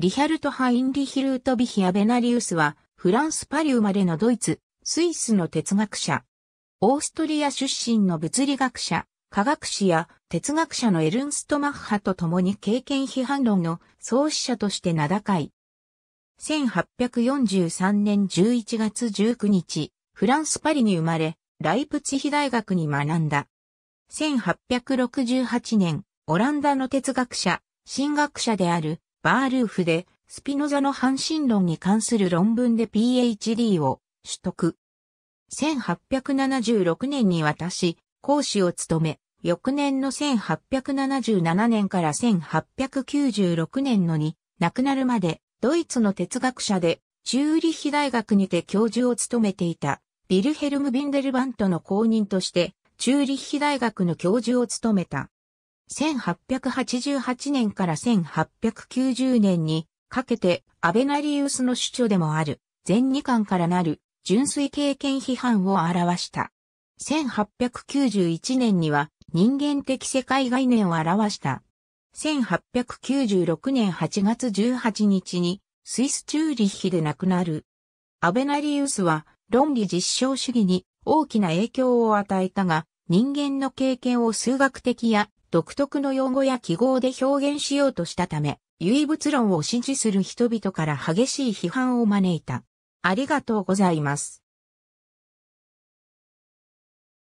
リヒャルト・ハインリヒ・ルートビヒア・ベナリウスは、フランス・パリ生まれのドイツ、スイスの哲学者。オーストリア出身の物理学者、科学史や哲学者のエルンスト・マッハと共に経験批判論の創始者として名高い。1843年11月19日、フランス・パリに生まれ、ライプツヒ大学に学んだ。1868年、オランダの哲学者、神学者であるバールーフで、スピノザの半身論に関する論文で PhD を取得。1876年に渡し、講師を務め、翌年の1877年から1896年のに亡くなるまで、ドイツの哲学者で、チューリヒ大学にて教授を務めていた、ビルヘルム・ビンデルバントの公認として、チューリヒ大学の教授を務めた。1888年から1890年にかけてアベナリウスの主張でもある全2巻からなる純粋経験批判を表した。1891年には人間的世界概念を表した。1896年8月18日にスイスチューリッヒで亡くなる。アベナリウスは論理実証主義に大きな影響を与えたが、人間の経験を数学的や独特の用語や記号で表現しようとしたため、唯物論を支持する人々から激しい批判を招いた。ありがとうございます。